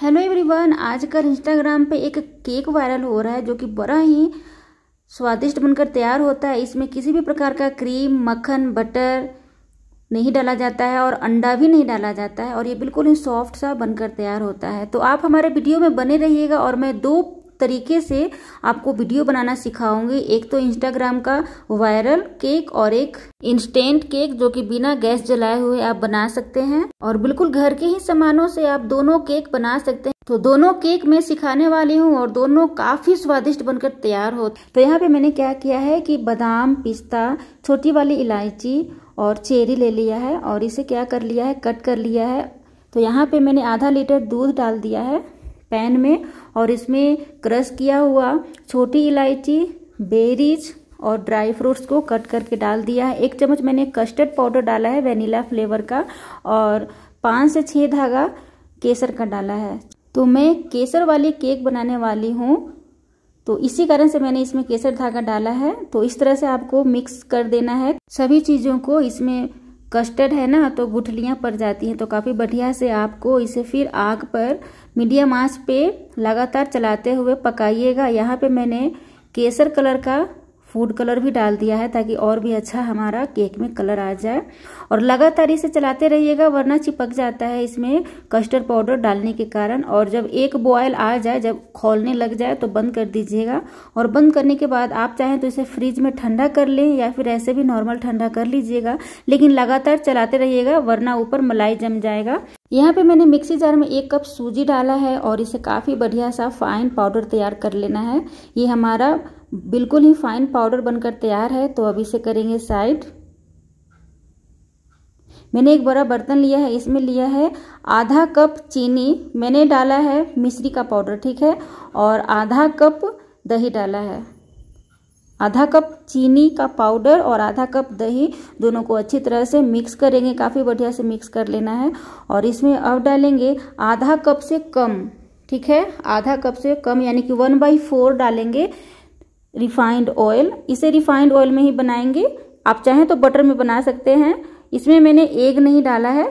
hello everyone आजकल Instagram पे एक केक वायरल हो रहा है जो कि बड़ा ही स्वादिष्ट बनकर तैयार होता है इसमें किसी भी प्रकार का क्रीम मक्खन बटर नहीं डाला जाता है और अंडा भी नहीं डाला जाता है और ये बिल्कुल ही सॉफ्ट सा बनकर तैयार होता है तो आप हमारे वीडियो में बने रहिएगा और मैं दो तरीके से आपको वीडियो बनाना सिखाऊंगी एक तो इंस्टाग्राम का वायरल केक और एक इंस्टेंट केक जो कि बिना गैस जलाए हुए आप बना सकते हैं और बिल्कुल घर के ही सामानों से आप दोनों केक बना सकते हैं तो दोनों केक मैं सिखाने वाली हूँ और दोनों काफी स्वादिष्ट बनकर तैयार हो तो यहाँ पे मैंने क्या किया है कि बादाम पिस्ता छोटी वाली इलायची और चेरी ले लिया है और इसे क्या कर लिया है कट कर लिया है तो यहाँ पे मैंने आधा लीटर दूध डाल दिया है पैन में और इसमें क्रश किया हुआ छोटी इलायची बेरीज और ड्राई फ्रूट्स को कट करके डाल दिया है एक चम्मच मैंने कस्टर्ड पाउडर डाला है वेनिला फ्लेवर का और पाँच से छः धागा केसर का डाला है तो मैं केसर वाली केक बनाने वाली हूँ तो इसी कारण से मैंने इसमें केसर धागा डाला है तो इस तरह से आपको मिक्स कर देना है सभी चीज़ों को इसमें कस्टर्ड है ना तो गुठलियाँ पड़ जाती हैं तो काफ़ी बढ़िया से आपको इसे फिर आग पर मीडियम आंच पे लगातार चलाते हुए पकाइएगा यहाँ पे मैंने केसर कलर का फूड कलर भी डाल दिया है ताकि और भी अच्छा हमारा केक में कलर आ जाए और लगातार इसे चलाते रहिएगा वरना चिपक जाता है इसमें कस्टर्ड पाउडर डालने के कारण और जब एक बॉयल आ जाए जब खोलने लग जाए तो बंद कर दीजिएगा और बंद करने के बाद आप चाहें तो इसे फ्रिज में ठंडा कर लें या फिर ऐसे भी नॉर्मल ठंडा कर लीजिएगा लेकिन लगातार चलाते रहिएगा वरना ऊपर मलाई जम जाएगा यहाँ पे मैंने मिक्सी जार में एक कप सूजी डाला है और इसे काफ़ी बढ़िया सा फाइन पाउडर तैयार कर लेना है ये हमारा बिल्कुल ही फाइन पाउडर बनकर तैयार है तो अब इसे करेंगे साइड मैंने एक बड़ा बर्तन लिया है इसमें लिया है आधा कप चीनी मैंने डाला है मिश्री का पाउडर ठीक है और आधा कप दही डाला है आधा कप चीनी का पाउडर और आधा कप दही दोनों को अच्छी तरह से मिक्स करेंगे काफ़ी बढ़िया से मिक्स कर लेना है और इसमें अब डालेंगे आधा कप से कम ठीक है आधा कप से कम यानी कि वन बाई फोर डालेंगे रिफाइंड ऑयल इसे रिफाइंड ऑयल में ही बनाएंगे आप चाहें तो बटर में बना सकते हैं इसमें मैंने एग नहीं डाला है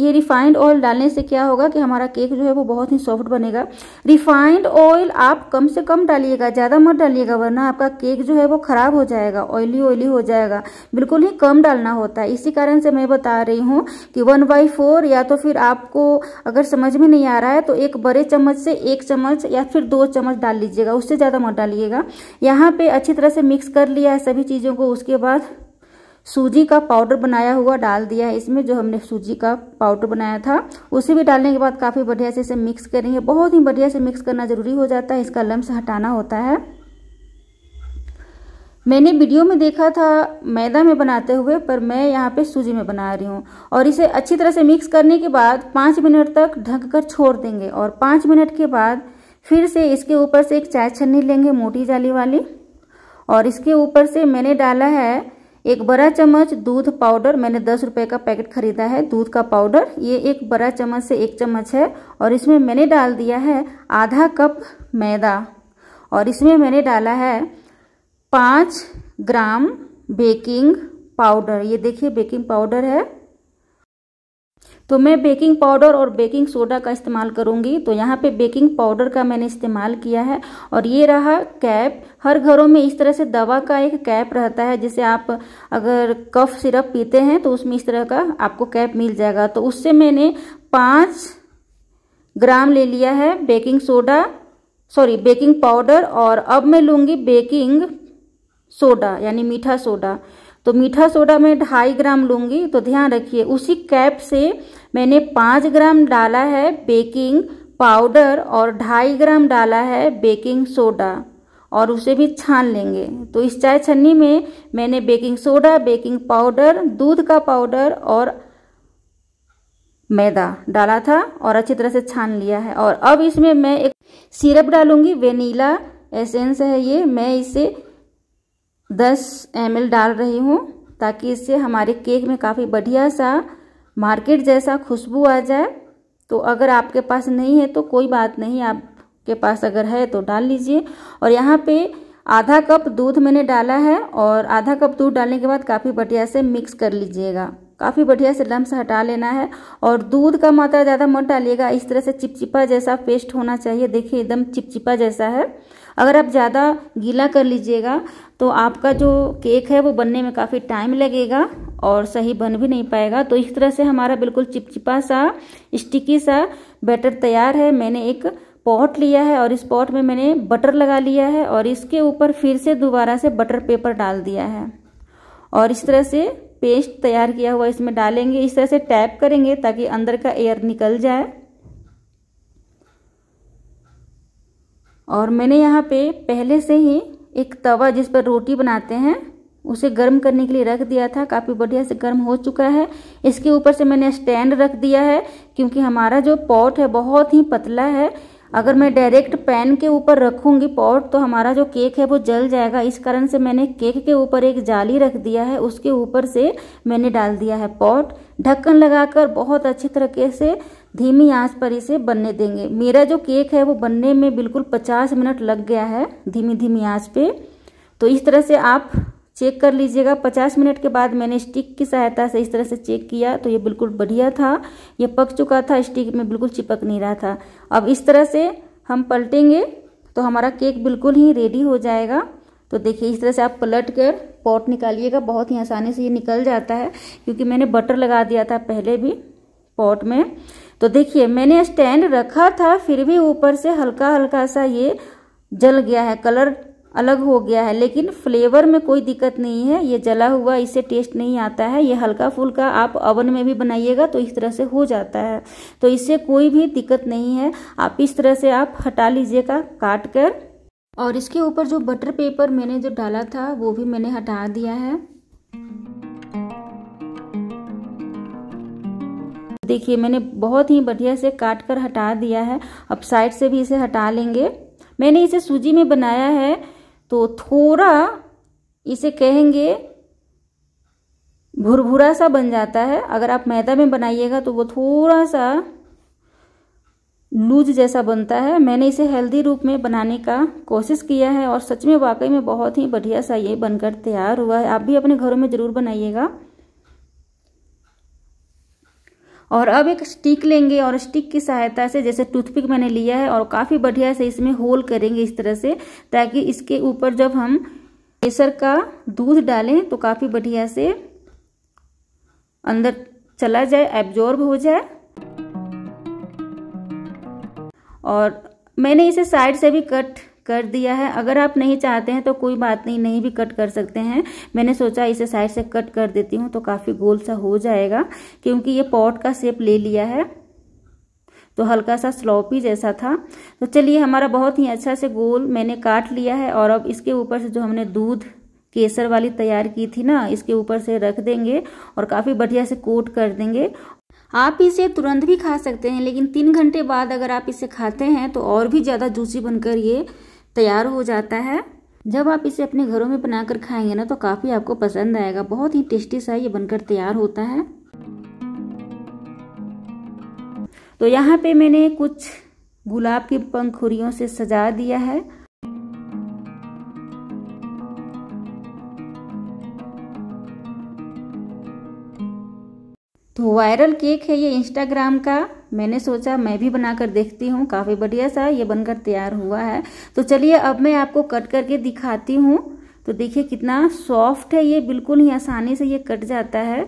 ये रिफाइंड ऑयल डालने से क्या होगा कि हमारा केक जो है वो बहुत ही सॉफ्ट बनेगा रिफाइंड ऑयल आप कम से कम डालिएगा ज़्यादा मत डालिएगा वरना आपका केक जो है वो ख़राब हो जाएगा ऑयली ऑयली हो जाएगा बिल्कुल ही कम डालना होता है इसी कारण से मैं बता रही हूँ कि वन बाई फोर या तो फिर आपको अगर समझ में नहीं आ रहा है तो एक बड़े चम्मच से एक चम्मच या फिर दो चम्मच डाल लीजिएगा उससे ज़्यादा मत डालिएगा यहाँ पर अच्छी तरह से मिक्स कर लिया है सभी चीज़ों को उसके बाद सूजी का पाउडर बनाया हुआ डाल दिया है इसमें जो हमने सूजी का पाउडर बनाया था उसे भी डालने के बाद काफ़ी बढ़िया से इसे मिक्स करेंगे बहुत ही बढ़िया से मिक्स करना ज़रूरी हो जाता है इसका लम्स हटाना होता है मैंने वीडियो में देखा था मैदा में बनाते हुए पर मैं यहाँ पे सूजी में बना रही हूँ और इसे अच्छी तरह से मिक्स करने के बाद पाँच मिनट तक ढक कर छोड़ देंगे और पाँच मिनट के बाद फिर से इसके ऊपर से एक चाय छन्नी लेंगे मोटी जाली वाली और इसके ऊपर से मैंने डाला है एक बड़ा चम्मच दूध पाउडर मैंने दस रुपये का पैकेट खरीदा है दूध का पाउडर ये एक बड़ा चम्मच से एक चम्मच है और इसमें मैंने डाल दिया है आधा कप मैदा और इसमें मैंने डाला है पाँच ग्राम बेकिंग पाउडर ये देखिए बेकिंग पाउडर है तो मैं बेकिंग पाउडर और बेकिंग सोडा का इस्तेमाल करूंगी तो यहाँ पे बेकिंग पाउडर का मैंने इस्तेमाल किया है और ये रहा कैप हर घरों में इस तरह से दवा का एक कैप रहता है जैसे आप अगर कफ सिरप पीते हैं तो उसमें इस तरह का आपको कैप मिल जाएगा तो उससे मैंने पाँच ग्राम ले लिया है baking soda sorry baking powder और अब मैं लूँगी बेकिंग सोडा यानी मीठा सोडा तो मीठा सोडा मैं ढाई ग्राम लूंगी तो ध्यान रखिए उसी कैप से मैंने पाँच ग्राम डाला है बेकिंग पाउडर और ढाई ग्राम डाला है बेकिंग सोडा और उसे भी छान लेंगे तो इस चाय छन्नी में मैंने बेकिंग सोडा बेकिंग पाउडर दूध का पाउडर और मैदा डाला था और अच्छी तरह से छान लिया है और अब इसमें मैं एक सिरप डालूंगी वेनीला एसेंस है ये मैं इसे 10 एम डाल रही हूँ ताकि इससे हमारे केक में काफ़ी बढ़िया सा मार्केट जैसा खुशबू आ जाए तो अगर आपके पास नहीं है तो कोई बात नहीं आपके पास अगर है तो डाल लीजिए और यहाँ पे आधा कप दूध मैंने डाला है और आधा कप दूध डालने के बाद काफ़ी बढ़िया से मिक्स कर लीजिएगा काफ़ी बढ़िया से लम्स हटा लेना है और दूध का मात्रा ज़्यादा मत डालिएगा इस तरह से चिपचिपा जैसा पेस्ट होना चाहिए देखिए एकदम चिपचिपा जैसा है अगर आप ज़्यादा गीला कर लीजिएगा तो आपका जो केक है वो बनने में काफ़ी टाइम लगेगा और सही बन भी नहीं पाएगा तो इस तरह से हमारा बिल्कुल चिपचिपा सा स्टिकी सा बैटर तैयार है मैंने एक पॉट लिया है और इस पॉट में मैंने बटर लगा लिया है और इसके ऊपर फिर से दोबारा से बटर पेपर डाल दिया है और इस तरह से पेस्ट तैयार किया हुआ इसमें डालेंगे इस तरह से टैप करेंगे ताकि अंदर का एयर निकल जाए और मैंने यहाँ पे पहले से ही एक तवा जिस पर रोटी बनाते हैं उसे गर्म करने के लिए रख दिया था काफ़ी बढ़िया से गर्म हो चुका है इसके ऊपर से मैंने स्टैंड रख दिया है क्योंकि हमारा जो पॉट है बहुत ही पतला है अगर मैं डायरेक्ट पैन के ऊपर रखूंगी पॉट तो हमारा जो केक है वो जल जाएगा इस कारण से मैंने केक के ऊपर एक जाली रख दिया है उसके ऊपर से मैंने डाल दिया है पॉट ढक्कन लगाकर बहुत अच्छी तरीके से धीमी आंच पर इसे बनने देंगे मेरा जो केक है वो बनने में बिल्कुल 50 मिनट लग गया है धीमी धीमी आँच पे तो इस तरह से आप चेक कर लीजिएगा 50 मिनट के बाद मैंने स्टिक की सहायता से इस तरह से चेक किया तो ये बिल्कुल बढ़िया था ये पक चुका था स्टिक में बिल्कुल चिपक नहीं रहा था अब इस तरह से हम पलटेंगे तो हमारा केक बिल्कुल ही रेडी हो जाएगा तो देखिए इस तरह से आप पलट कर पॉट निकालिएगा बहुत ही आसानी से ये निकल जाता है क्योंकि मैंने बटर लगा दिया था पहले भी पॉट में तो देखिए मैंने स्टैंड रखा था फिर भी ऊपर से हल्का हल्का सा ये जल गया है कलर अलग हो गया है लेकिन फ्लेवर में कोई दिक्कत नहीं है ये जला हुआ इससे टेस्ट नहीं आता है ये हल्का फुल्का आप ओवन में भी बनाइएगा तो इस तरह से हो जाता है तो इससे कोई भी दिक्कत नहीं है आप इस तरह से आप हटा लीजिएगा काट कर और इसके ऊपर जो बटर पेपर मैंने जो डाला था वो भी मैंने हटा दिया है देखिए मैंने बहुत ही बढ़िया से काट कर हटा दिया है अब साइड से भी इसे हटा लेंगे मैंने इसे सूजी में बनाया है तो थोड़ा इसे कहेंगे भुरभुरा सा बन जाता है अगर आप मैदा में बनाइएगा तो वो थोड़ा सा लूज जैसा बनता है मैंने इसे हेल्दी रूप में बनाने का कोशिश किया है और सच में वाकई में बहुत ही बढ़िया सा ये बनकर तैयार हुआ है आप भी अपने घरों में ज़रूर बनाइएगा और अब एक स्टिक लेंगे और स्टिक की सहायता से जैसे टूथपिक मैंने लिया है और काफ़ी बढ़िया से इसमें होल करेंगे इस तरह से ताकि इसके ऊपर जब हम केसर का दूध डालें तो काफ़ी बढ़िया से अंदर चला जाए एब्जॉर्ब हो जाए और मैंने इसे साइड से भी कट कर दिया है अगर आप नहीं चाहते हैं तो कोई बात नहीं नहीं भी कट कर सकते हैं मैंने सोचा इसे साइड से कट कर देती हूँ तो काफ़ी गोल सा हो जाएगा क्योंकि ये पॉट का शेप ले लिया है तो हल्का सा स्लॉपी जैसा था तो चलिए हमारा बहुत ही अच्छा से गोल मैंने काट लिया है और अब इसके ऊपर से जो हमने दूध केसर वाली तैयार की थी ना इसके ऊपर से रख देंगे और काफ़ी बढ़िया से कोट कर देंगे आप इसे तुरंत भी खा सकते हैं लेकिन तीन घंटे बाद अगर आप इसे खाते हैं तो और भी ज़्यादा जूसी बनकर ये तैयार हो जाता है जब आप इसे अपने घरों में बनाकर खाएंगे ना तो काफ़ी आपको पसंद आएगा बहुत ही टेस्टी सा ये बनकर तैयार होता है तो यहाँ पे मैंने कुछ गुलाब की पंखुड़ियों से सजा दिया है तो वायरल केक है ये इंस्टाग्राम का मैंने सोचा मैं भी बनाकर देखती हूँ काफ़ी बढ़िया सा ये बनकर तैयार हुआ है तो चलिए अब मैं आपको कट करके दिखाती हूँ तो देखिए कितना सॉफ्ट है ये बिल्कुल ही आसानी से ये कट जाता है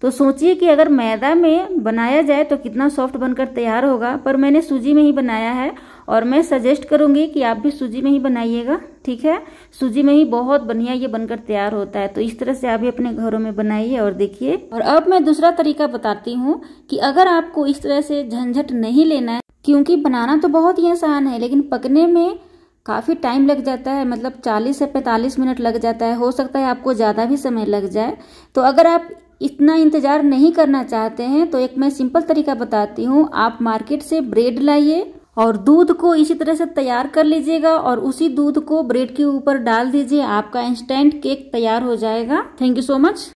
तो सोचिए कि अगर मैदा में बनाया जाए तो कितना सॉफ्ट बनकर तैयार होगा पर मैंने सूजी में ही बनाया है और मैं सजेस्ट करूंगी कि आप भी सूजी में ही बनाइएगा ठीक है सूजी में ही बहुत बढ़िया ये बनकर तैयार होता है तो इस तरह से आप भी अपने घरों में बनाइए और देखिए और अब मैं दूसरा तरीका बताती हूँ कि अगर आपको इस तरह से झंझट नहीं लेना है क्योंकि बनाना तो बहुत ही आसान है लेकिन पकने में काफ़ी टाइम लग जाता है मतलब 40 से 45 मिनट लग जाता है हो सकता है आपको ज़्यादा भी समय लग जाए तो अगर आप इतना इंतज़ार नहीं करना चाहते हैं तो एक मैं सिंपल तरीका बताती हूँ आप मार्केट से ब्रेड लाइए और दूध को इसी तरह से तैयार कर लीजिएगा और उसी दूध को ब्रेड के ऊपर डाल दीजिए आपका इंस्टेंट केक तैयार हो जाएगा थैंक यू सो मच